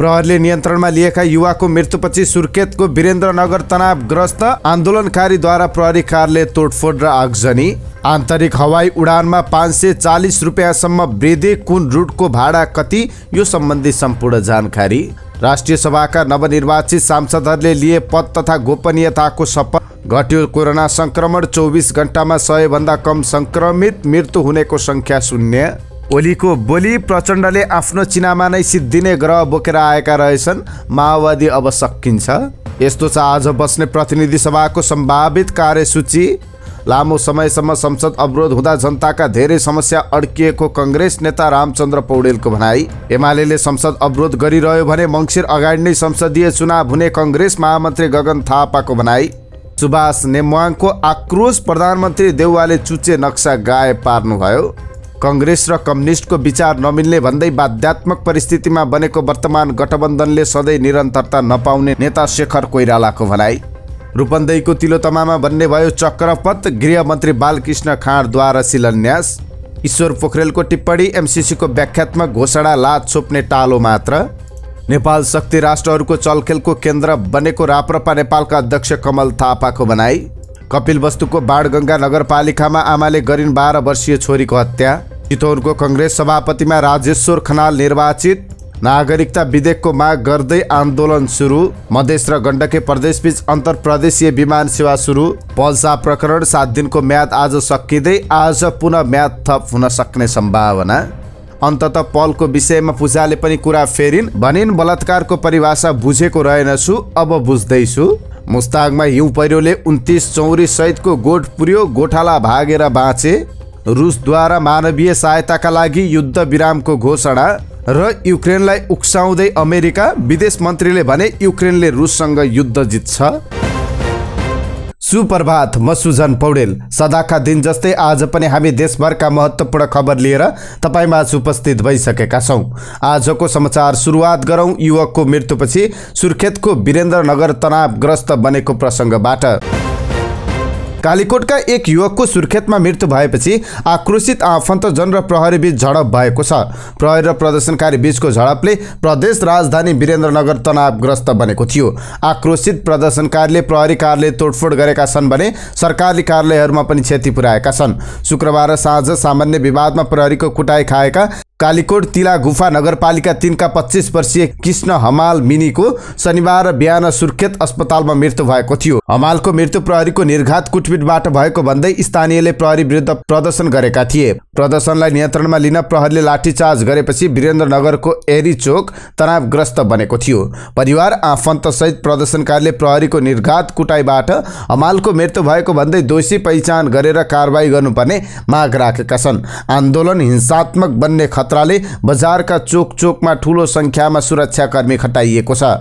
प्रहरले नियन्त्रणमा लिएका युवाको मृत्युपछि सुर्खेतको वीरेन्द्रनगर तनावग्रस्त आन्दोलनकारीद्वारा प्रहरी कारले तोडफोड र आगजनी आन्तरिक हवाई उडानमा पाँच सय चालिस रुपियाँसम्म वृद्धि कुन रुटको भाडा कति यो सम्बन्धी सम्पूर्ण जानकारी राष्ट्रिय सभाका नवनिर्वाचित सांसदहरूले लिए पद तथा गोपनीयताको शपथ घट्यो कोरोना सङ्क्रमण चौबिस घन्टामा सयभन्दा कम संक्रमित मृत्यु हुनेको सङ्ख्या शून्य ओलीको बोली प्रचण्डले आफ्नो चिनामा नै सिद्धिने ग्रह बोकेर आएका रहेछन् माओवादी अब सकिन्छ यस्तो छ आज बस्ने प्रतिनिधि सभाको सम्भावित कार्यसूची लामो समयसम्म संसद अवरोध हुँदा जनताका धेरै समस्या अड्किएको कङ्ग्रेस नेता रामचन्द्र पौडेलको भनाई एमाले संसद अवरोध गरिरह्यो भने मङ्सिर अगाडि नै संसदीय चुनाव हुने कङ्ग्रेस महामन्त्री गगन थापाको भनाई सुभाष नेमवाङको आक्रोश प्रधानमन्त्री देउवाले चुच्चे नक्सा गायब पार्नुभयो कङ्ग्रेस र कम्युनिस्टको विचार नमिल्ने भन्दै बाध्यात्मक परिस्थितिमा बनेको वर्तमान गठबन्धनले सधैँ निरन्तरता नपाउने नेता शेखर कोइरालाको भनाई रूपन्देहीको तिलोतमामा बन्ने भयो चक्रपथ गृहमन्त्री बालकृष्ण खाँडद्वारा शिलान्यास ईश्वर पोखरेलको टिप्पणी एमसिसीको व्याख्यात्मक घोषणा लाज छोप्ने टालो मात्र नेपाल शक्ति राष्ट्रहरूको चलखेलको केन्द्र बनेको राप्रपा नेपालका अध्यक्ष कमल थापाको भनाई कपिल वस्तुको बाणगङ्गा नगरपालिकामा आमाले गरिन् बाह्र वर्षीय छोरीको हत्या चितौनको कङ्ग्रेस सभापतिमा राजेश्वर खनाल निर्वाचित नागरिकता विधेयकको माग गर्दै आन्दोलन सुरु मधेस र गण्डकी प्रदेशबीच अन्तर प्रदेशीय विमान सेवा सुरु पल्सा प्रकरण सात दिनको म्याद आज सकिँदै आज पुनः म्याद थप हुन सक्ने सम्भावना अन्तत पलको विषयमा पूजाले पनि कुरा फेरिन् भनिन् बलात्कारको परिभाषा बुझेको रहेनछु अब बुझ्दैछु मुस्तागमा हिउँ पहिरोले उन्तिस चौरी सहितको गोठ पुर्यो गोठाला भागेर बाँचे रुसद्वारा मानवीय सहायताका लागि युद्ध विरामको घोषणा र युक्रेनलाई उक्साउँदै अमेरिका विदेश मन्त्रीले भने युक्रेनले रुससँग युद्ध जित्छ सुप्रभात म सुजन पौडेल सदाका दिन जस्तै आज पनि हामी देशभरका महत्त्वपूर्ण खबर लिएर तपाईँमा उपस्थित भइसकेका छौँ आजको समाचार सुरुवात गरौँ युवकको मृत्युपछि सुर्खेतको वीरेन्द्रनगर तनावग्रस्त बनेको प्रसङ्गबाट कालीकोटका एक युवकको सुर्खेतमा मृत्यु भएपछि आक्रोशित आफन्तजन र प्रहरीबीच झडप भएको छ प्रहरी र प्रदर्शनकारी बीचको झडपले प्रदेश राजधानी वीरेन्द्रनगर तनावग्रस्त बनेको थियो आक्रोशित प्रदर्शनकारीले प्रहरी कार्यालय तोडफोड गरेका छन् भने सरकारी कार्यालयहरूमा पनि क्षति पुर्याएका छन् शुक्रबार साँझ सामान्य विवादमा प्रहरीको कुटाई खाएका कालीकोट तिला गुफा नगरपालिका तिनका पच्चिस वर्षीय कृष्ण हमाल मिनीको शनिबार बिहान सुर्खेत अस्पतालमा मृत्यु भएको थियो हमालको मृत्यु प्रहरीको निर्घात कुट बिचबिचबाट भएको भन्दै स्थानीयले प्रहरी विरुद्ध प्रदर्शन गरेका थिए प्रदर्शनलाई नियन्त्रणमा लिन प्रहरीले लाठीचार्ज गरेपछि वीरेन्द्रनगरको एरी चोक तनावग्रस्त बनेको थियो परिवार आफन्तसहित प्रदर्शनकारीले प्रहरीको निर्घात कुटाइबाट हमालको मृत्यु भएको भन्दै दोषी पहिचान गरेर कारवाही गर्नुपर्ने माग राखेका छन् आन्दोलन हिंसात्मक बन्ने खतराले बजारका चोक चोकमा ठूलो सङ्ख्यामा सुरक्षाकर्मी खटाइएको छ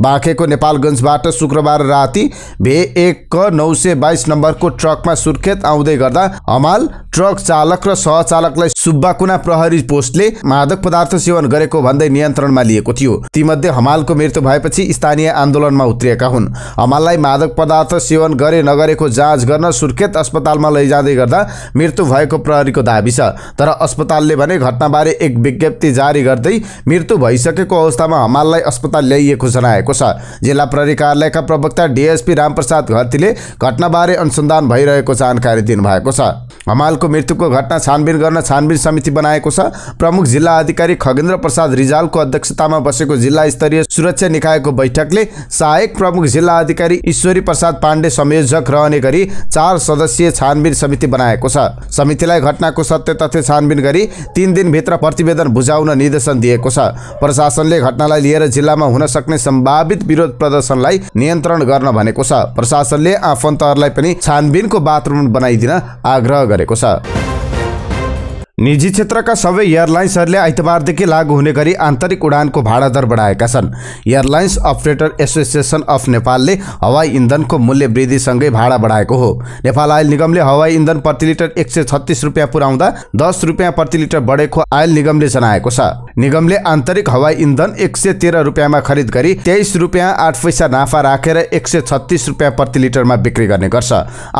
बाँकेको नेपालगञ्जबाट शुक्रबार राति भे एक क नौ सय बाइस नम्बरको ट्रकमा सुर्खेत आउँदै गर्दा हमाल ट्रक चालक र सहचालकलाई सुब्बाकुना प्रहरी पोस्टले मादक पदार्थ सेवन गरेको भन्दै नियन्त्रणमा लिएको थियो तीमध्ये हमालको मृत्यु भएपछि स्थानीय आन्दोलनमा उत्रिएका हुन् हमाललाई मादक पदार्थ सेवन गरे नगरेको जाँच गर्न सुर्खेत अस्पतालमा लैजाँदै गर्दा मृत्यु भएको प्रहरीको दावी छ तर अस्पतालले भने घटनाबारे एक विज्ञप्ति जारी गर्दै मृत्यु भइसकेको अवस्थामा हमाललाई अस्पताल ल्याइएको छ जनाएको छ जिल्ला प्रहरी कार्यालयका प्रवक्ता डिएसपी रामप्रसाद घतीले घटनाबारे अनुसन्धान भइरहेको जानकारी दिनुभएको छ हमालको मृत्युको घटना छानबिन गर्न छानबिन समिति बनाएको छ प्रमुख जिल्ला अधिकारी खगेन्द्र प्रसाद रिजालको अध्यक्षतामा बसेको जिल्ला स्तरीय सुरक्षा निकायको बैठकले सहायक प्रमुख जिल्ला अधिकारी ईश्वरी प्रसाद पाण्डे संयोजक रहने गरी चार सदस्यीय छानबिन समिति बनाएको छ समितिलाई घटनाको सत्य तथ्य छानबिन गरी तिन दिनभित्र प्रतिवेदन बुझाउन निर्देशन दिएको छ प्रशासनले घटनालाई लिएर जिल्लामा हुन सक्ने सम्भावित विरोध प्रदर्शनलाई नियन्त्रण गर्न भनेको छ प्रशासनले आफन्तहरूलाई पनि छानबिनको बाथरूम बनाइदिन आग्रह गरेको छ निजी क्षेत्रका सबै एयरलाइन्सहरूले आइतबारदेखि लागू हुने गरी आन्तरिक उडानको भाडा दर बढाएका छन् एयरलाइन्स अपरेटर एसोसिएसन अफ नेपालले हवाई इन्धनको मूल्य वृद्धिसँगै भाडा बढाएको हो नेपाल आयल निगमले हवाई इन्धन प्रति लिटर एक सय छत्तिस रुपियाँ पुर्याउँदा दस रुपियाँ प्रति लिटर बढेको आयल निगमले जनाएको छ निगमले आन्तरिक हवाई इन्धन एक सय तेह्र रुपियाँमा खरिद गरी तेइस रुपियाँ आठ पैसा नाफा राखेर एक सय छत्तिस रुपियाँ प्रति लिटरमा बिक्री गर्ने गर्छ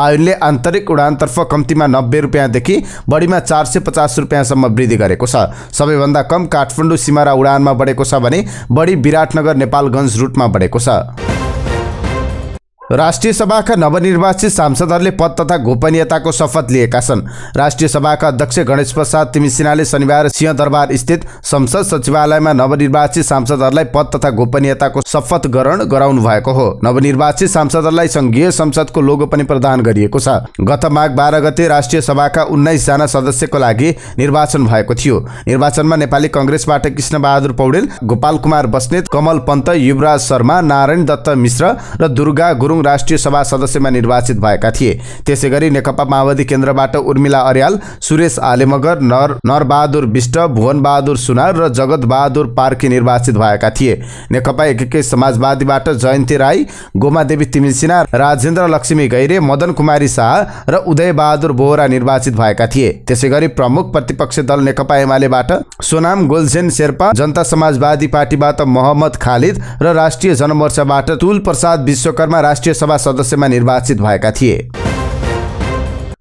आयलले आन्तरिक उडानतर्फ कम्तीमा नब्बे रुपियाँदेखि बढीमा चार सय पचास पचास रुपियाँसम्म वृद्धि गरेको छ सबैभन्दा कम काठमाडौँ सिमारा उडानमा बढेको छ भने बढी विराटनगर नेपालगञ्ज रुटमा बढेको छ राष्ट्रिय सभाका नवनिर्वाचित सांसदहरूले पद तथा गोपनीयताको शपथ लिएका छन् राष्ट्रिय सभाका अध्यक्ष गणेश प्रसाद तिमिसिन्हाले शनिबार सिंहदरबार स्थित संसद सचिवालयमा नवनिर्वाचित सांसदहरूलाई पद तथा गोपनीयताको शपथ ग्रहण गराउनु भएको हो नवनिर्वाचित सांसदहरूलाई संघीय संसदको लोगो पनि प्रदान गरिएको छ गत माघ बाह्र गते राष्ट्रिय सभाका उन्नाइसजना सदस्यको लागि निर्वाचन भएको थियो निर्वाचनमा नेपाली कङ्ग्रेसबाट कृष्णबहादुर पौडेल गोपाल कुमार बस्नेत कमल पन्त युवराज शर्मा नारायण दत्त मिश्र र दुर्गा गुरुङ राष्ट्रिय सभा सदस्यमा निर्वाचित भएका थिए त्यसै गरी नेकपा माओवादी केन्द्रबाट उर्मिला अर्याल सुरेश आलेमगर नर नरबहादुर विष्ट भुवनबहादुर सुनार र जगत बहादुर पार्की निर्वाचित भएका थिए नेकपा एकीकृत समाजवादीबाट जयन्ती राई गोमादेवी तिमिसिना राजेन्द्र लक्ष्मी गैरे मदन कुमारी शाह र उदय बहादुर बोहरा निर्वाचित भएका थिए त्यसै गरी प्रमुख प्रतिपक्ष दल नेकपा एमालेबाट सोनाम गोलजेन शेर्पा जनता समाजवादी पार्टीबाट मोहम्मद खालिद र राष्ट्रिय जनमोर्चाबाट तुल प्रसाद विश्वकर्मा राष्ट्रिय सदस्यमा निर्वाचित भएका थिए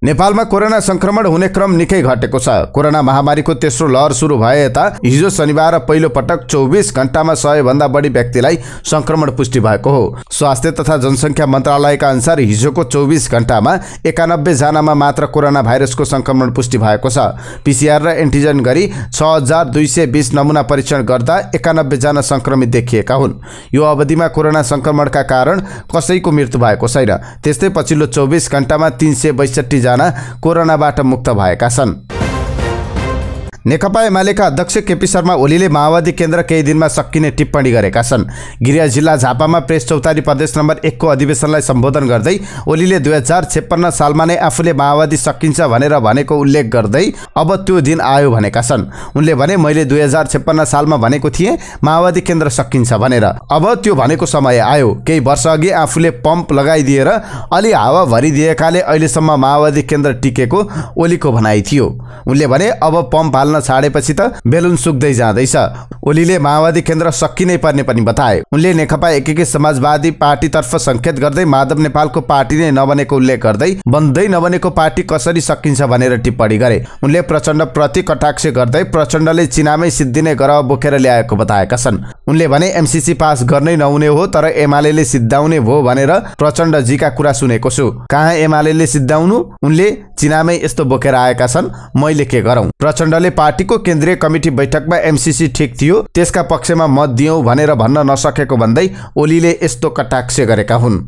नेपालमा कोरोना संक्रमण हुने क्रम निकै घटेको छ कोरोना महामारीको तेस्रो लहर सुरु भए यता हिजो शनिबार पहिलो पटक चौबिस घण्टामा भन्दा बढी व्यक्तिलाई संक्रमण पुष्टि भएको हो स्वास्थ्य तथा जनसङ्ख्या मन्त्रालयका अनुसार हिजोको चौबिस घण्टामा एकानब्बे जनामा मात्र कोरोना भाइरसको संक्रमण पुष्टि भएको छ पिसिआर र एन्टिजेन गरी छ हजार दुई सय बिस नमुना परीक्षण गर्दा जना संक्रमित देखिएका हुन् यो अवधिमा कोरोना संक्रमणका कारण कसैको मृत्यु भएको छैन त्यस्तै पछिल्लो चौबिस घण्टामा तिन सय बैसठी कोरोनाबाट मुक्त भएका छन् नेकपा एमालेका अध्यक्ष केपी शर्मा ओलीले माओवादी केन्द्र केही दिनमा सकिने टिप्पणी गरेका छन् गिरिया जिल्ला झापामा प्रेस चौतारी प्रदेश नम्बर एकको अधिवेशनलाई सम्बोधन गर्दै ओलीले दुई हजार छेपन्न सालमा नै आफूले माओवादी सकिन्छ भनेर भनेको उल्लेख गर्दै अब त्यो दिन आयो भनेका छन् उनले भने मैले दुई हजार छेप्पन्न सालमा भनेको थिएँ माओवादी केन्द्र सकिन्छ भनेर अब त्यो भनेको समय आयो केही वर्ष अघि आफूले पम्प लगाइदिएर अलि हावा भरिदिएकाले अहिलेसम्म माओवादी केन्द्र टिकेको ओलीको भनाइ थियो उनले भने अब पम्प हाल्न चल्न छाडेपछि त बेलुन सुक्दै जाँदैछ ओलीले माओवादी केन्द्र सकिनै पर्ने पनि बताए उनले नेकपा एकीकृत समाजवादी पार्टीतर्फ संकेत गर्दै माधव नेपालको पार्टी नै नबनेको उल्लेख गर्दै बन्दै नबनेको पार्टी कसरी सकिन्छ भनेर टिप्पणी गरे उनले प्रचण्ड प्रति कटाक्ष गर्दै प्रचण्डले चिनामै सिद्धिने गरह बोकेर ल्याएको बताएका छन् उनले भने एमसिसी पास गर्नै नहुने हो तर एमाले सिद्धाउने भो भनेर प्रचण्डजीका कुरा सुनेको छु कहाँ एमाले सिद्धाउनु उनले चिनामै यस्तो बोकेर आएका छन् मैले के गरौँ प्रचण्डले पार्टीको केन्द्रीय कमिटी बैठकमा एमसिसी ठिक थियो त्यसका पक्षमा मत दियौँ भनेर भन्न नसकेको भन्दै ओलीले यस्तो कटाक्ष गरेका हुन्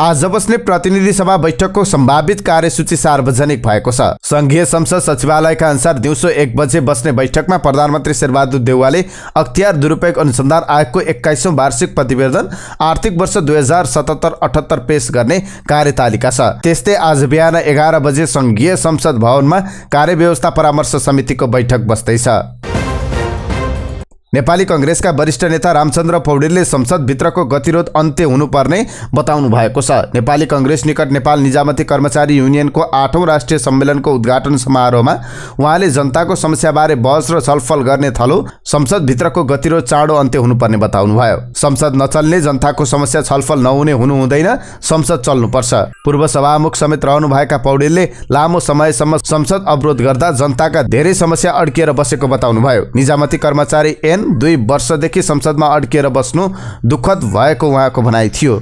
आज बस्ने प्रतिनिधि सभा बैठकको सम्भावित कार्यसूची सार्वजनिक भएको छ संघीय संसद सचिवालयका अनुसार दिउँसो एक बजे बस्ने बैठकमा प्रधानमन्त्री शेरबहादुर देउवाले अख्तियार दुरुपयोग अनुसन्धान आयोगको एक्काइसौँ वार्षिक प्रतिवेदन आर्थिक वर्ष दुई हजार सतहत्तर अठहत्तर पेश गर्ने कार्यतालिका छ त्यस्तै आज बिहान एघार बजे संघीय संसद भवनमा कार्यव्यवस्था परामर्श समितिको बैठक बस्दैछ नेपाली कङ्ग्रेसका वरिष्ठ नेता रामचन्द्र पौडेलले संसदभित्रको गतिरोध अन्त्य हुनुपर्ने बताउनु भएको छ नेपाली कङ्ग्रेस निकट नेपाल निजामती कर्मचारी युनियनको आठौँ राष्ट्रिय सम्मेलनको उद्घाटन समारोहमा उहाँले जनताको समस्याबारे बहस र छलफल गर्ने थलो संसदभित्रको गतिरोध चाँडो अन्त्य हुनुपर्ने बताउनुभयो संसद नचल्ने जनताको समस्या छलफल नहुने हुनु हुँदैन संसद चल्नुपर्छ पूर्व सभामुख समेत रहनुभएका पौडेलले लामो समयसम्म संसद अवरोध गर्दा जनताका धेरै समस्या अड्किएर बसेको बताउनुभयो निजामती कर्मचारी एन दुई वर्षदेखि संसदमा अड्किएर बस्नु दुःखद भएको उहाँको भनाइ थियो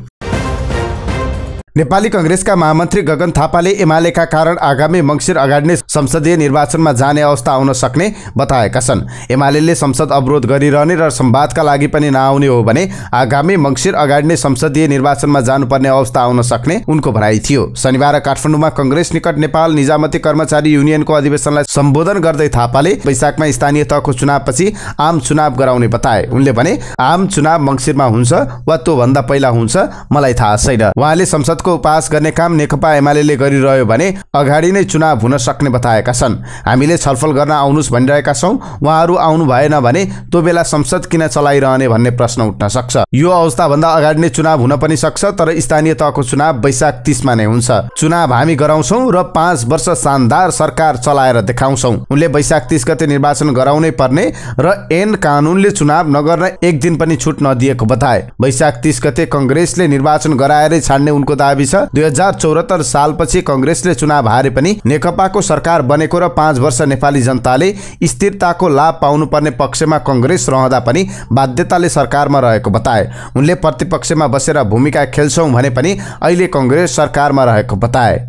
नेपाली कङ्ग्रेसका महामन्त्री गगन थापाले एमालेका कारण आगामी मङ्सिर अगाडि नै संसदीय निर्वाचनमा जाने अवस्था आउन सक्ने बताएका छन् एमाले संसद अवरोध गरिरहने र सम्वादका लागि पनि नआउने हो भने आगामी मङ्सिर अगाडि नै संसदीय निर्वाचनमा जानुपर्ने अवस्था आउन सक्ने उनको भनाइ थियो शनिबार काठमाडौँमा कङ्ग्रेस निकट नेपाल निजामती कर्मचारी युनियनको अधिवेशनलाई सम्बोधन गर्दै थापाले वैशाखमा स्थानीय तहको चुनावपछि आम चुनाव गराउने बताए उनले भने आम चुनाव मङ्सिरमा हुन्छ वा त्योभन्दा पहिला हुन्छ मलाई थाहा छैन उहाँले संसदको पास गर्ने काम नेकपा एमाले गरिरह्यो भने अगाडि नै चुनाव हुन सक्ने बताएका छन् हामीले छलफल गर्न आउनुहोस् भनिरहेका छौँ उहाँहरू आउनु भएन भने त्यो बेला संसद किन चलाइरहने भन्ने प्रश्न उठ्न सक्छ यो अवस्थाभन्दा अगाडि नै चुनाव हुन पनि सक्छ तर स्थानीय तहको चुनाव बैशाख तिसमा नै हुन्छ चुनाव हामी गराउँछौँ र पाँच वर्ष शानदार सरकार चलाएर देखाउँछौँ उनले बैशाख तिस गते निर्वाचन गराउनै पर्ने र एन कानुनले चुनाव नगर्न एक दिन पनि छुट नदिएको बताए वैशाख तिस गते कङ्ग्रेसले निर्वाचन गराएरै छाड्ने उनको दावी गाविस दुई हजार चौहत्तर सालपछि कङ्ग्रेसले चुनाव हारे पनि नेकपाको सरकार बनेको र पाँच वर्ष नेपाली जनताले स्थिरताको लाभ पाउनुपर्ने पक्षमा कङ्ग्रेस रहँदा पनि बाध्यताले सरकारमा रहेको बताए उनले प्रतिपक्षमा बसेर भूमिका खेल्छौँ भने पनि अहिले कङ्ग्रेस सरकारमा रहेको बताए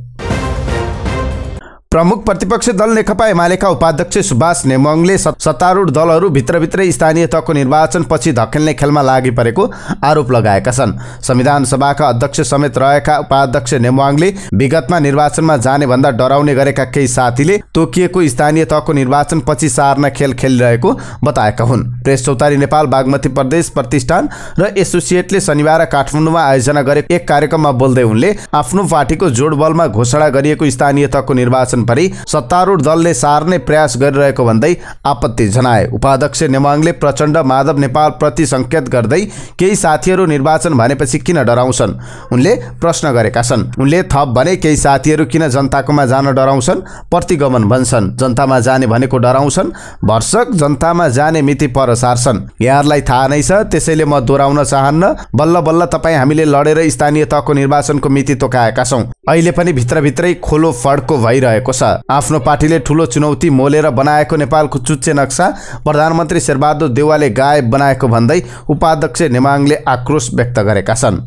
प्रमुख प्रतिपक्ष दल नेकपा एमालेका उपाध्यक्ष सुभाष नेमङले सत्तारूढ दलहरू भित्रभित्रै स्थानीय तहको निर्वाचनपछि धकेल्ने खेलमा लागि परेको आरोप लगाएका छन् संविधान सभाका अध्यक्ष समेत रहेका उपाध्यक्ष नेमवाङले विगतमा निर्वाचनमा जाने भन्दा डराउने गरेका केही साथीले तोकिएको स्थानीय तहको निर्वाचनपछि सार्न खेल खेलिरहेको बताएका हुन् प्रेस चौतारी नेपाल बागमती प्रदेश प्रतिष्ठान र एसोसिएटले शनिबार काठमाडौँमा आयोजना गरेको एक कार्यक्रममा बोल्दै उनले आफ्नो पार्टीको जोडबलमा घोषणा गरिएको स्थानीय तहको निर्वाचन शासन पनि सत्तारूढ दलले सार्ने प्रयास गरिरहेको भन्दै आपत्ति जनाए उपाध्यक्ष नेवाङले प्रचण्ड माधव नेपाल प्रति संकेत गर्दै केही साथीहरू निर्वाचन भनेपछि किन डराउँछन् उनले प्रश्न गरेका छन् उनले थप भने केही साथीहरू किन जनताकोमा जान डराउँछन् प्रतिगमन भन्छन् जनतामा जाने भनेको डराउँछन् भर्षक जनतामा जाने मिति पर सार्छन् यहाँहरूलाई थाहा नै छ त्यसैले म दोहोऱ्याउन चाहन्न बल्ल बल्ल तपाईँ हामीले लडेर स्थानीय तहको निर्वाचनको मिति तोकाएका छौँ अहिले पनि भित्रभित्रै खोलो फड्को भइरहेको भएको छ आफ्नो पार्टीले ठुलो चुनौती मोलेर बनाएको नेपालको चुच्चे नक्सा प्रधानमन्त्री शेरबहादुर देवालले गायब बनाएको भन्दै उपाध्यक्ष नेमाङले आक्रोश व्यक्त गरेका छन्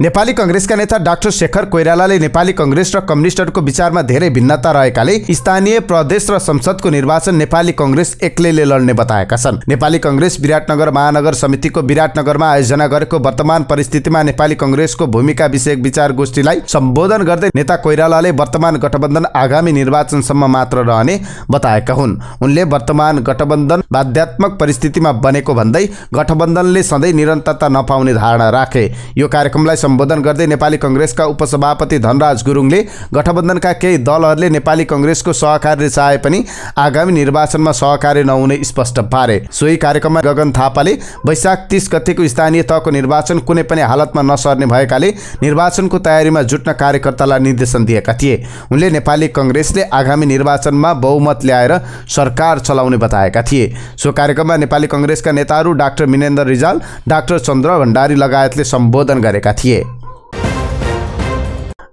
नेपाली कङ्ग्रेसका नेता डाक्टर शेखर कोइरालाले नेपाली कङ्ग्रेस र कम्युनिस्टहरूको विचारमा धेरै भिन्नता रहेकाले स्थानीय प्रदेश र संसदको निर्वाचन नेपाली कङ्ग्रेस एक्लैले लड्ने बताएका छन् नेपाली कङ्ग्रेस विराटनगर महानगर समितिको विराटनगरमा आयोजना गरेको वर्तमान परिस्थितिमा नेपाली कङ्ग्रेसको भूमिका विषय विचार गोष्ठीलाई सम्बोधन गर्दै नेता कोइरालाले वर्तमान गठबन्धन आगामी निर्वाचनसम्म मात्र रहने बताएका हुन् उनले वर्तमान गठबन्धन बाध्यात्मक परिस्थितिमा बनेको भन्दै गठबन्धनले सधैँ निरन्तरता नपाउने धारणा राखे यो कार्यक्रमलाई सम्बोधन गर्दै नेपाली कङ्ग्रेसका उपसभापति धनराज गुरुङले गठबन्धनका केही दलहरूले नेपाली कङ्ग्रेसको सहकार्य चाहे पनि आगामी निर्वाचनमा सहकार्य नहुने स्पष्ट पारे सोही कार्यक्रममा गगन थापाले वैशाख तिस गतिको स्थानीय तहको निर्वाचन कुनै पनि हालतमा नसर्ने भएकाले निर्वाचनको तयारीमा जुट्न कार्यकर्तालाई निर्देशन दिएका थिए उनले नेपाली कङ्ग्रेसले आगामी निर्वाचनमा बहुमत ल्याएर सरकार चलाउने बताएका थिए सो कार्यक्रममा नेपाली कङ्ग्रेसका नेताहरू डाक्टर मिनेन्द्र रिजाल डाक्टर चन्द्र भण्डारी लगायतले सम्बोधन गरेका थिए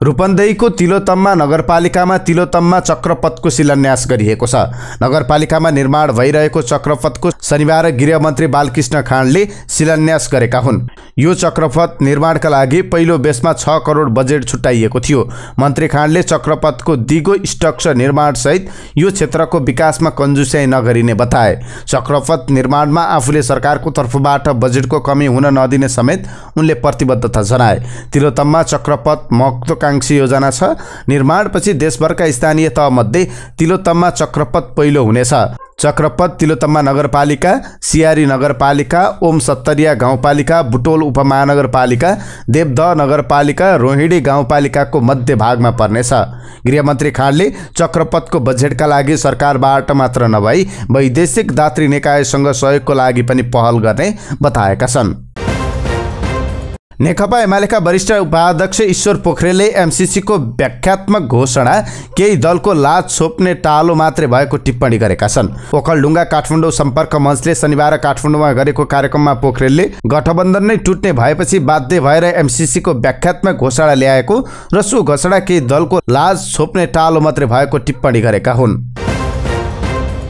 रूपन्देहीको तिलोतममा नगरपालिकामा तिलोतम्मा चक्रपथको शिलान्यास गरिएको छ नगरपालिकामा निर्माण भइरहेको चक्रपथको शनिबार गृहमन्त्री बालकृष्ण खाँडले शिलान्यास गरेका हुन् यो चक्रपथ निर्माणका लागि पहिलो बेसमा छ करोड बजेट छुट्याइएको थियो मन्त्री खाँडले चक्रपथको दिगो स्ट्रक्चर निर्माणसहित यो क्षेत्रको विकासमा कन्जुस्याई नगरिने बताए चक्रपथ निर्माणमा आफूले सरकारको तर्फबाट बजेटको कमी हुन नदिने समेत उनले प्रतिबद्धता जनाए तिलोतम्मा चक्रपथ महत्त्वकाङ्क्षा महत्वाकांक्षी योजना छ निर्माणपछि देशभरका स्थानीय तहमध्ये तिलोत्तममा चक्रपथ पहिलो हुनेछ चक्रपत तिलोत्तम्मा नगरपालिका सियारी नगरपालिका ओम सत्तरिया गाउँपालिका बुटोल उपमहानगरपालिका देवद नगरपालिका रोहिणी गाउँपालिकाको मध्य भागमा पर्नेछ गृहमन्त्री खाँडले चक्रपतको बजेटका लागि सरकारबाट मात्र नभई वैदेशिक दात्री निकायसँग सहयोगको लागि पनि पहल गर्ने बताएका छन् नेकपा एमालेका वरिष्ठ उपाध्यक्ष ईश्वर पोखरेलले एमसिसीको व्याख्यात्मक घोषणा केही दलको लाज छोप्ने टालो मात्रै भएको टिप्पणी गरेका छन् ओखलढुङ्गा काठमाडौँ सम्पर्क मञ्चले शनिबार काठमाडौँमा गरेको कार्यक्रममा पोखरेलले गठबन्धन नै टुट्ने भएपछि बाध्य भएर एमसिसीको व्याख्यात्मक घोषणा ल्याएको र सो घोषणा केही दलको लाज छोप्ने टालो मात्रै भएको टिप्पणी गरेका हुन्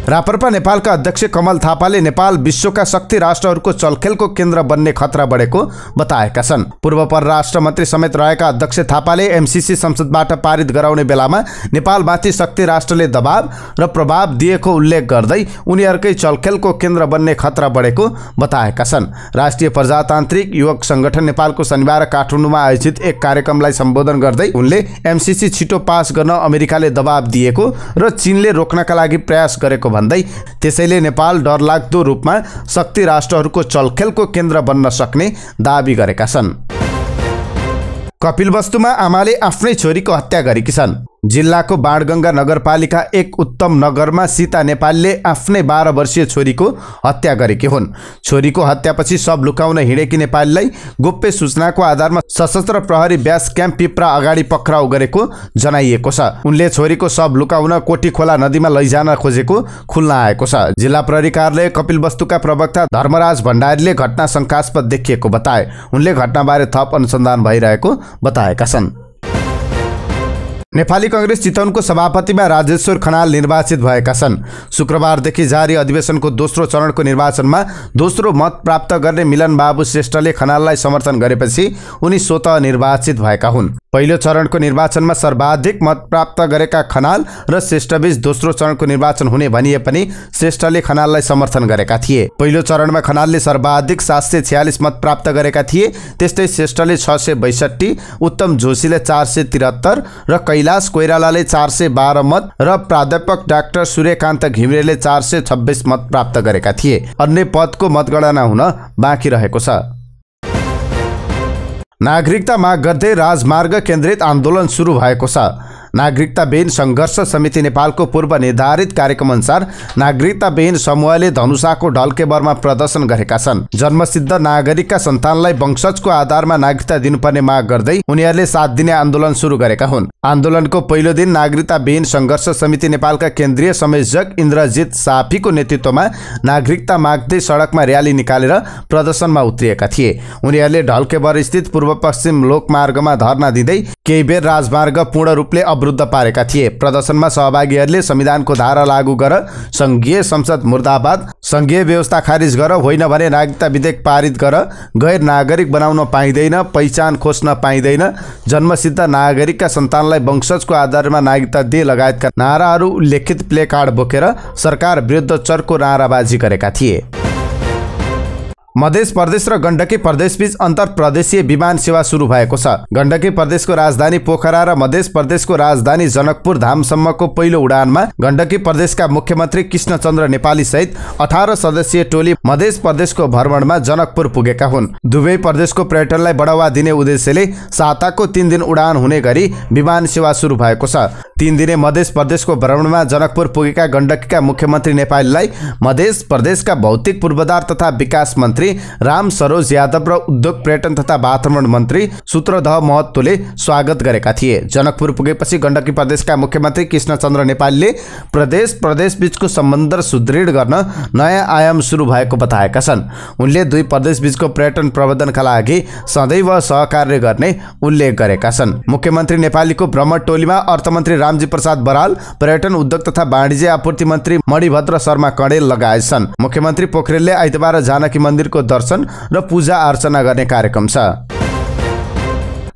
रापरपा नेपालका अध्यक्ष कमल थापाले नेपाल विश्वका शक्ति राष्ट्रहरूको चलखेलको केन्द्र बन्ने खतरा बढेको बताएका छन् पूर्व परराष्ट्र मन्त्री समेत रहेका अध्यक्ष थापाले एमसिसी संसदबाट पारित गराउने बेलामा नेपालमाथि शक्ति राष्ट्रले दबाव र प्रभाव दिएको उल्लेख गर्दै उनीहरूकै चलखेलको केन्द्र बन्ने खतरा बढेको बताएका छन् राष्ट्रिय प्रजातान्त्रिक युवक संगठन नेपालको शनिबार काठमाडौँमा आयोजित एक कार्यक्रमलाई सम्बोधन गर्दै उनले एमसिसी छिटो पास गर्न अमेरिकाले दबाब दिएको र चिनले रोक्नका लागि प्रयास गरेको भन्दै त्यसैले नेपाल डरलाग्दो रूपमा शक्ति राष्ट्रहरूको चलखेलको केन्द्र बन्न सक्ने दावी गरेका छन् कपिलवस्तुमा आमाले आफ्नै छोरीको हत्या गरेकी छन् जिल्लाको बाणगङ्गा नगरपालिका एक उत्तम नगरमा सीता नेपालले आफ्नै बाह्र वर्षीय छोरीको हत्या गरेकी हुन् छोरीको हत्यापछि सब लुकाउन हिँडेकी नेपालीलाई गोप्य सूचनाको आधारमा सशस्त्र प्रहरी ब्यास क्याम्प पिप्रा अगाडि पक्राउ गरेको जनाइएको छ उनले छोरीको सब लुकाउन कोटी खोला नदीमा लैजान खोजेको खुल्न आएको छ जिल्ला प्रहरी कार्यालय कपिल वस्तुका प्रवक्ता धर्मराज भण्डारीले घटना शङ्कास्पद देखिएको बताए उनले घटनाबारे थप अनुसन्धान भइरहेको बताएका छन् नेपाली कङ्ग्रेस चितवनको सभापतिमा राजेश्वर खनाल निर्वाचित भएका छन् शुक्रबारदेखि जारी अधिवेशनको दोस्रो चरणको निर्वाचनमा दोस्रो मत प्राप्त गर्ने मिलन बाबु श्रेष्ठले खनाललाई समर्थन गरेपछि उनी स्वत निर्वाचित भएका हुन् पहिलो चरणको निर्वाचनमा सर्वाधिक मत प्राप्त गरेका खनाल र श्रेष्ठबीच दोस्रो चरणको निर्वाचन हुने भनिए पनि श्रेष्ठले खनाललाई समर्थन गरेका थिए पहिलो चरणमा खनालले सर्वाधिक सात सय छ्यालिस मत प्राप्त गरेका थिए त्यस्तै श्रेष्ठले छ सय बैसठी उत्तम जोशीले चार सय त्रिहत्तर र कैला विलास कोइरालाले चार सय बाह्र मत र प्राध्यापक डाक्टर सूर्यकान्त घिमरेले चार सय छब्बिस मत प्राप्त गरेका थिए अन्य पदको मतगणना हुन बाँकी रहेको छ नागरिकता माग गर्दै राजमार्ग केन्द्रित आन्दोलन सुरु भएको छ नागरिकता बेन सङ्घर्ष समिति नेपालको पूर्व निर्धारित कार्यक्रम अनुसार नागरिकता बेन समूहले धनुषाको ढल्केबरमा प्रदर्शन गरेका छन् जन्मसिद्ध नागरिकका सन्तानलाई वंशजको आधारमा नागरिकता दिनुपर्ने माग गर्दै उनीहरूले सात दिने आन्दोलन सुरु गरेका हुन् आन्दोलनको पहिलो दिन नागरिकता बेन सङ्घर्ष समिति नेपालका केन्द्रीय संयोजक इन्द्रजित साफीको नेतृत्वमा नागरिकता माग्दै सडकमा र्याली निकालेर प्रदर्शनमा उत्रिएका थिए उनीहरूले ढल्केबर स्थित पूर्व पश्चिम लोकमार्गमा धरना दिँदै केही बेर राजमार्ग पूर्ण रूपले अब अवरुद्ध पारेका थिए प्रदर्शनमा सहभागीहरूले संविधानको धारा लागू गर सङ्घीय संसद मुर्दाबाद सङ्घीय व्यवस्था खारिज गर होइन भने नागरिकता विधेयक पारित गर गैर नागरिक बनाउन पाइँदैन पहिचान खोज्न पाइँदैन जन्मसिद्ध नागरिकका सन्तानलाई वंशजको आधारमा नागरिकता दिए लगायतका नाराहरू उल्लेखित प्लेकार्ड बोकेर सरकार विरुद्ध चर्को नाराबाजी गरेका थिए मधेस प्रदेश र गण्डकी प्रदेशबीच अन्तर प्रदेशीय विमान सेवा सुरु भएको छ गण्डकी प्रदेशको राजधानी पोखरा र मधेस प्रदेशको राजधानी जनकपुर धामसम्मको पहिलो उडानमा गण्डकी प्रदेशका मुख्यमन्त्री कृष्णचन्द्र नेपाली सहित अठार सदस्यीय टोली मधेस प्रदेशको भ्रमणमा जनकपुर पुगेका हुन् दुवै प्रदेशको पर्यटनलाई बढावा दिने उद्देश्यले साताको तिन दिन उडान हुने गरी विमान सेवा सुरु भएको छ तिन दिने मधेस प्रदेशको भ्रमणमा जनकपुर पुगेका गण्डकीका मुख्यमन्त्री नेपालीलाई मधेस प्रदेशका भौतिक पूर्वाधार तथा विकास मन्त्री मन्त्री राम सरोज यादव र उद्योग पर्यटन तथा वातावरण मन्त्री सूत्रधह महतोले स्वागत गरेका थिए जनकपुर पुगेपछि गण्डकी प्रदेशका मुख्यमन्त्री कृष्णचन्द्र नेपालीले प्रदेश प्रदेश बीचको सम्बन्ध सुदृढ गर्न नयाँ आयाम सुरु भएको बताएका छन् उनले दुई प्रदेश बीचको पर्यटन प्रवर्धनका लागि सदैव सहकार्य गर्ने उल्लेख गरेका छन् मुख्यमन्त्री नेपालीको भ्रमण टोलीमा अर्थमन्त्री रामजी प्रसाद बराल पर्यटन उद्योग तथा वाणिज्य आपूर्ति मन्त्री मणिभद्र शर्मा कणेल लगाएछन् मुख्यमन्त्री पोखरेलले आइतबार जानकी मन्दिर महादेवको दर्शन र पूजा अर्चना गर्ने कार्यक्रम छ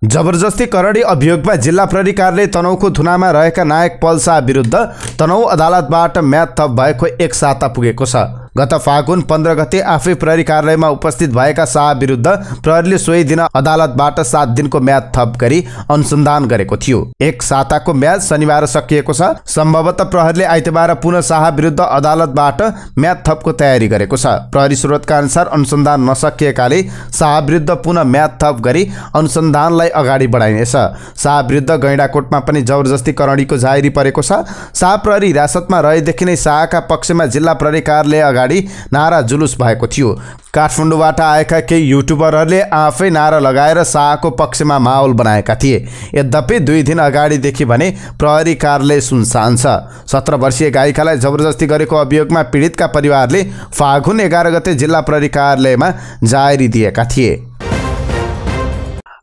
जबरजस्ती करडी अभियोगमा जिल्ला प्रहरी कार्यालय तनहुको धुनामा रहेका नायक पल शाह विरुद्ध तनहु अदालतबाट म्याद थप भएको एक साता पुगेको छ गत फागुन पन्ध्र गते आफै प्रहरी कार्यालयमा उपस्थित भएका शाह विरुद्ध प्रहरीले सोही दिन अदालतबाट सात दिनको म्याद थप गरी अनुसन्धान गरेको थियो एक साताको म्याद शनिबार सकिएको छ सम्भवत प्रहरीले आइतबार पुनः शाह विरुद्ध अदालतबाट म्याद थपको तयारी गरेको छ प्रहरी स्रोतका अनुसार अनुसन्धान नसकिएकाले शाह विरुद्ध पुनः म्याद थप गरी अनुसन्धानलाई अगाडि बढाइनेछ शाह विरुद्ध गैँडाकोटमा पनि जबरजस्ती करणीको जाहेरी परेको छ शाह प्रहरी हिरासतमा रहेदेखि नै शाहका पक्षमा जिल्ला प्रहरी कार्यालय अगाडि अगाडि नारा जुलुस भएको थियो काठमाडौँबाट आएका केही युट्युबरहरूले आफै नारा लगाएर शाहको पक्षमा माहौल बनाएका थिए यद्यपि दुई दिन अगाडिदेखि भने प्रहरी कार्यालय सुनसान छ सत्र वर्षीय गायिकालाई जबरजस्ती गरेको अभियोगमा पीडितका परिवारले फागुन एघार गते जिल्ला प्रहरी कार्यालयमा जारी दिएका थिए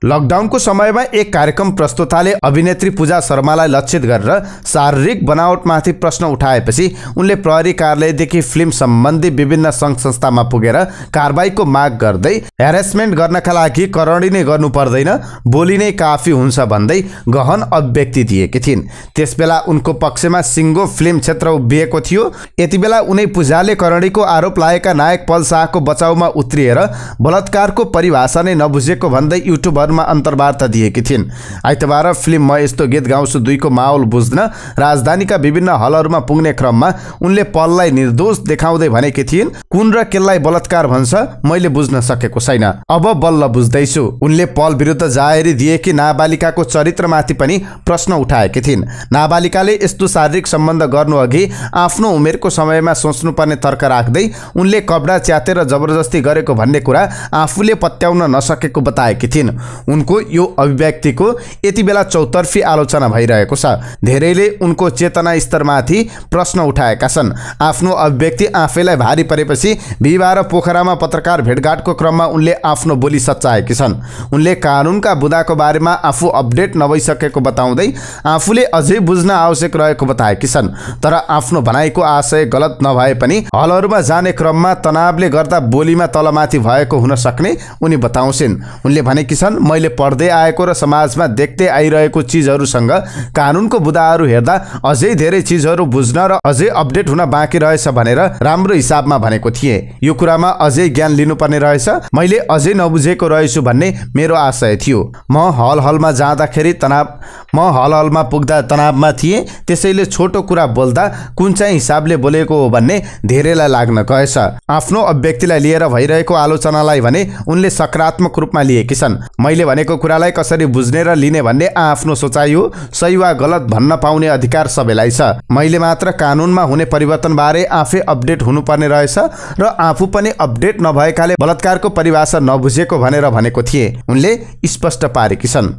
लकडाउनको समयमा एक कार्यक्रम प्रस्तुताले अभिनेत्री पूजा शर्मालाई लक्षित गरेर शारीरिक बनावटमाथि प्रश्न उठाएपछि उनले प्रहरी कार्यालयदेखि फिल्म सम्बन्धी विभिन्न सङ्घ संस्थामा पुगेर कारवाहीको माग गर्दै हेरेसमेन्ट गर्नका लागि करणी नै गर्नु पर्दैन बोली नै काफी हुन्छ भन्दै गहन अभिव्यक्ति दिएकी थिइन् त्यसबेला उनको पक्षमा सिङ्गो फिल्म क्षेत्र उभिएको थियो यति बेला उनै पूजाले करणीको आरोप लागेका नायक पल शाहको बचाउमा उत्रिएर बलात्कारको परिभाषा नै नबुझेको भन्दै युट्युबर कार्यक्रममा अन्तर्वार्ता दिएकी थिइन् आइतबार फिल्म म यस्तो गीत गाउँछु दुईको माहौल बुझ्न राजधानीका विभिन्न हलहरूमा पुग्ने क्रममा उनले पललाई निर्दोष देखाउँदै भनेकी थिइन् कुन र केलाई बलात्कार भन्छ मैले बुझ्न सकेको छैन अब बल्ल बुझ्दैछु उनले पल विरुद्ध जाहेरी दिएकी नाबालिकाको चरित्रमाथि पनि प्रश्न उठाएकी थिइन् नाबालिकाले यस्तो शारीरिक सम्बन्ध गर्नु अघि आफ्नो उमेरको समयमा सोच्नुपर्ने तर्क राख्दै उनले कपडा च्यातेर जबरजस्ती गरेको भन्ने कुरा आफूले पत्याउन नसकेको बताएकी थिइन् उनको यो अभिव्यक्तिको यति बेला चौतर्फी आलोचना भइरहेको छ धेरैले उनको चेतना स्तरमाथि प्रश्न उठाएका छन् आफ्नो अभिव्यक्ति आफैलाई भारी परेपछि बिहिबार पोखरामा पत्रकार भेटघाटको क्रममा उनले आफ्नो बोली सच्चाएकी छन् उनले कानुनका बुदाको बारेमा आफू अपडेट नभइसकेको बताउँदै आफूले अझै बुझ्न आवश्यक रहेको बताएकी छन् तर आफ्नो भनाइको आशय गलत नभए पनि हलहरूमा जाने क्रममा तनावले गर्दा बोलीमा तलमाथि भएको हुन सक्ने उनी बताउँछिन् उनले भनेकी छन् मैले पढ्दै आएको र समाजमा देख्दै आइरहेको चिजहरूसँग कानुनको बुदाहरू हेर्दा अझै धेरै चिजहरू बुझ्न र अझै अपडेट हुन बाँकी रहेछ भनेर राम्रो हिसाबमा भनेको थिएँ यो कुरामा अझै ज्ञान लिनुपर्ने रहेछ मैले अझै नबुझेको रहेछु भन्ने मेरो आशय थियो म हल हलमा जाँदाखेरि तनाव म हल हलमा पुग्दा तनावमा थिएँ त्यसैले छोटो कुरा बोल्दा कुन चाहिँ हिसाबले बोलेको हो भन्ने धेरैलाई लाग्न गएछ आफ्नो अभिव्यक्तिलाई लिएर भइरहेको आलोचनालाई भने उनले सकारात्मक रूपमा लिएकी छन् मैले मैले भनेको कुरालाई कसरी बुझ्ने र लिने भन्ने आ आफ्नो सोचाइ हो सही वा गलत भन्न पाउने अधिकार सबैलाई छ मैले मात्र कानुनमा हुने परिवर्तनबारे आफै अपडेट हुनुपर्ने रहेछ र आफू पनि अपडेट नभएकाले बलात्कारको परिभाषा नबुझेको भनेर भनेको थिए उनले स्पष्ट पारेकी छन्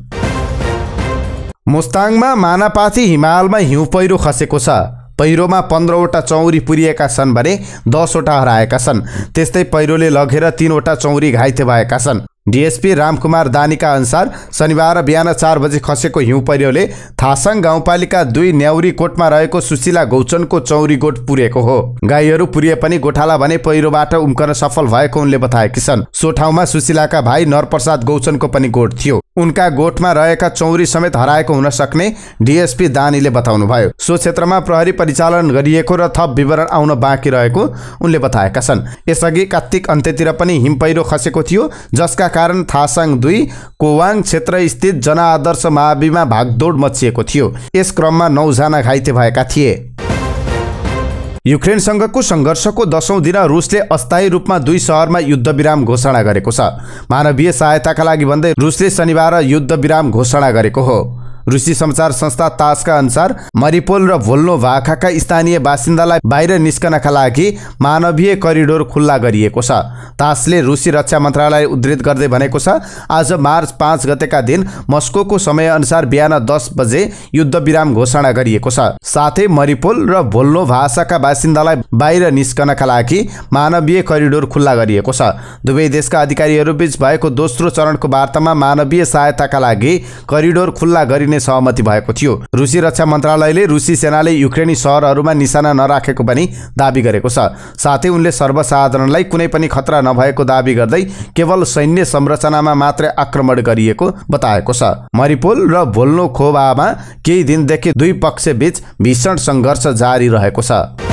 मुस्ताङमा मानापाथी हिमालमा हिउँ पहिरो खसेको छ पहिरोमा पन्ध्रवटा चौरी पुरिएका छन् भने दसवटा हराएका छन् त्यस्तै पहिरोले लगेर तिनवटा चौरी घाइते भएका छन् डिएसपी रामकुमार दानीका अनुसार शनिबार बिहान चार बजी खसेको हिउँ पहिरोले थासाङ गाउँपालिका दुई न्याउरी कोटमा रहेको सुशीला गौचनको चौरी गोठ पुरेको हो गाईहरू पुरिए पनि गोठाला भने पहिरोबाट उम्कन सफल भएको उनले बताएकी छन् सो ठाउँमा सुशीलाका भाइ नरप्रसाद गौचनको पनि गोठ थियो उनका गोठमा रहेका चौरी समेत हराएको हुन सक्ने डिएसपी दानीले बताउनुभयो सो क्षेत्रमा प्रहरी परिचालन गरिएको र थप विवरण आउन बाँकी रहेको उनले बताएका छन् यसअघि कात्तिक अन्त्यतिर पनि हिमपहिरो खसेको थियो जसका कारण थासाङ दुई कोवाङ क्षेत्र स्थित जनआदर्श महाविमा भागदौड मचिएको थियो यस क्रममा नौजना घाइते भएका थिए युक्रेनसँगको सङ्घर्षको दशौँ दिन रुसले अस्थायी रूपमा दुई सहरमा युद्धविराम घोषणा गरेको छ मानवीय सहायताका लागि भन्दै रुसले शनिबार युद्धविराम घोषणा गरेको हो रुसी समाचार संस्था तासका अनुसार मरिपोल र भोल्नो भाखाका स्थानीय बासिन्दालाई बाहिर निस्कनका लागि मानवीय करिडोर खुल्ला गरिएको छ तासले रुसी रक्षा मन्त्रालय उद्धित गर्दै भनेको छ आज मार्च पाँच गतेका दिन मस्को अनुसार बिहान दस बजे युद्ध विराम घोषणा गरिएको छ साथै मरिपोल र भोल्नो भाषाका बासिन्दालाई बाहिर निस्कनका लागि मानवीय करिडोर खुल्ला गरिएको छ दुवै देशका अधिकारीहरू बीच भएको दोस्रो चरणको वार्तामा मानवीय सहायताका लागि करिडोर खुल्ला गरिने गर्ने सहमति भएको थियो रुसी रक्षा मन्त्रालयले रुसी सेनाले युक्रेनी सहरहरूमा निशाना नराखेको पनि दावी गरेको छ साथै उनले सर्वसाधारणलाई कुनै पनि खतरा नभएको दावी गर्दै केवल सैन्य संरचनामा मात्रै आक्रमण गरिएको बताएको छ मरिपोल र भोल्नो खोबामा केही दिनदेखि दुई पक्षबीच भीषण सङ्घर्ष जारी रहेको छ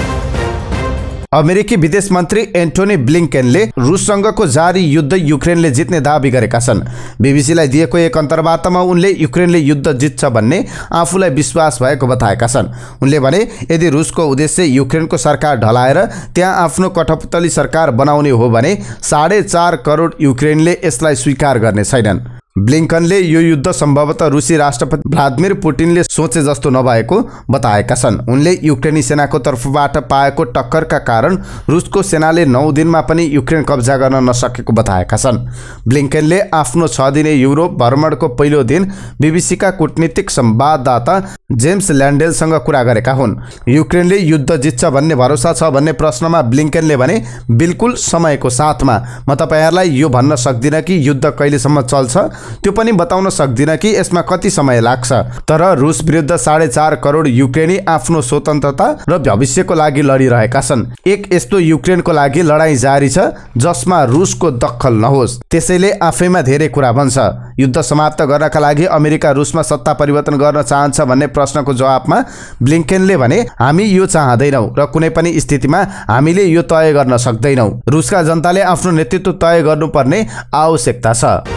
अमेरिकी विदेश मन्त्री एन्टोनी ब्लिङ्केनले रुससँगको जारी युद्ध युक्रेनले जित्ने दावी गरेका छन् बिबिसीलाई दिएको एक अन्तर्वार्तामा उनले युक्रेनले युद्ध जित्छ भन्ने आफूलाई विश्वास भएको बताएका छन् उनले भने यदि रुसको उद्देश्य युक्रेनको सरकार ढलाएर त्यहाँ आफ्नो कठपुतली सरकार बनाउने हो भने साढे चार करोड युक्रेनले यसलाई स्वीकार गर्ने छैनन् ब्लिङ्कनले यो युद्ध सम्भवतः रुसी राष्ट्रपति भ्लादिमिर पुटिनले सोचे जस्तो नभएको बताएका छन् उनले युक्रेनी सेनाको तर्फबाट पाएको टक्करका कारण रुसको सेनाले नौ दिनमा पनि युक्रेन कब्जा गर्न नसकेको बताएका छन् ब्लिङ्कनले आफ्नो छ दिने युरोप भ्रमणको पहिलो दिन बिबिसीका कुटनीतिक संवाददाता जेम्स ल्यान्डेलसँग कुरा गरेका हुन् युक्रेनले युद्ध जित्छ भन्ने भरोसा छ भन्ने प्रश्नमा ब्लिङ्कनले भने बिल्कुल समयको साथमा म तपाईँहरूलाई यो भन्न सक्दिनँ कि युद्ध कहिलेसम्म चल्छ त्यो पनि बताउन सक्दिनँ कि यसमा कति समय लाग्छ तर रुस विरुद्ध साढे चार करोड युक्रेनी आफ्नो स्वतन्त्रता र भविष्यको लागि लडिरहेका छन् एक यस्तो युक्रेनको लागि लडाईँ जारी छ जसमा रुसको दखल नहोस् त्यसैले आफैमा धेरै कुरा भन्छ युद्ध समाप्त गर्नका लागि अमेरिका रुसमा सत्ता परिवर्तन गर्न चाहन्छ भन्ने प्रश्नको जवाबमा ब्लिङ्केनले भने हामी यो चाहँदैनौँ र कुनै पनि स्थितिमा हामीले यो तय गर्न सक्दैनौँ रुसका जनताले आफ्नो नेतृत्व तय गर्नुपर्ने आवश्यकता छ